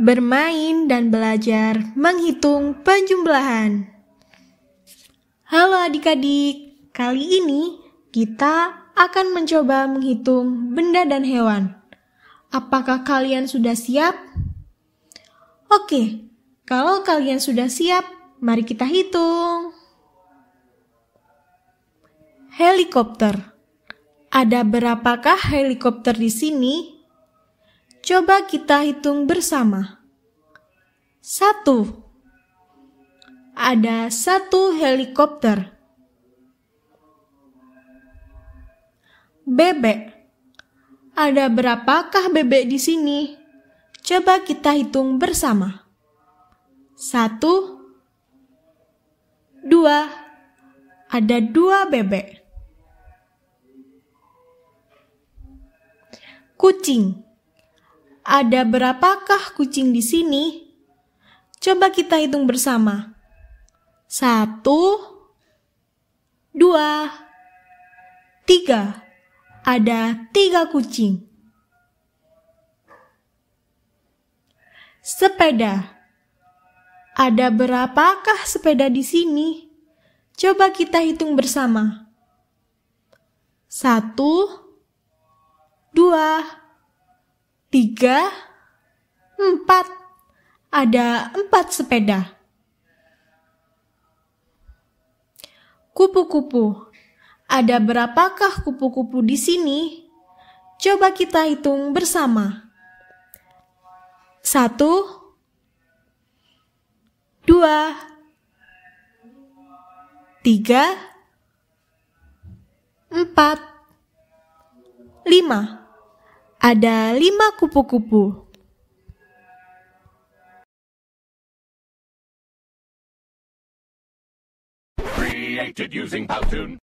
bermain dan belajar menghitung penjumlahan. Halo adik-adik, kali ini kita akan mencoba menghitung benda dan hewan. Apakah kalian sudah siap? Oke, kalau kalian sudah siap, mari kita hitung. Helikopter. Ada berapakah helikopter di sini? Coba kita hitung bersama. Satu, Ada satu helikopter. Bebek. Ada berapakah bebek di sini? Coba kita hitung bersama. Satu, dua, Ada dua bebek. Kucing ada berapakah kucing di sini? Coba kita hitung bersama. Satu, dua, tiga. Ada tiga kucing. Sepeda. Ada berapakah sepeda di sini? Coba kita hitung bersama. Satu, dua, tiga, empat. Ada empat sepeda. Kupu-kupu. Ada berapakah kupu-kupu di sini? Coba kita hitung bersama. Satu, dua, tiga, empat, lima. Ada lima kupu-kupu. Created using Powtoon.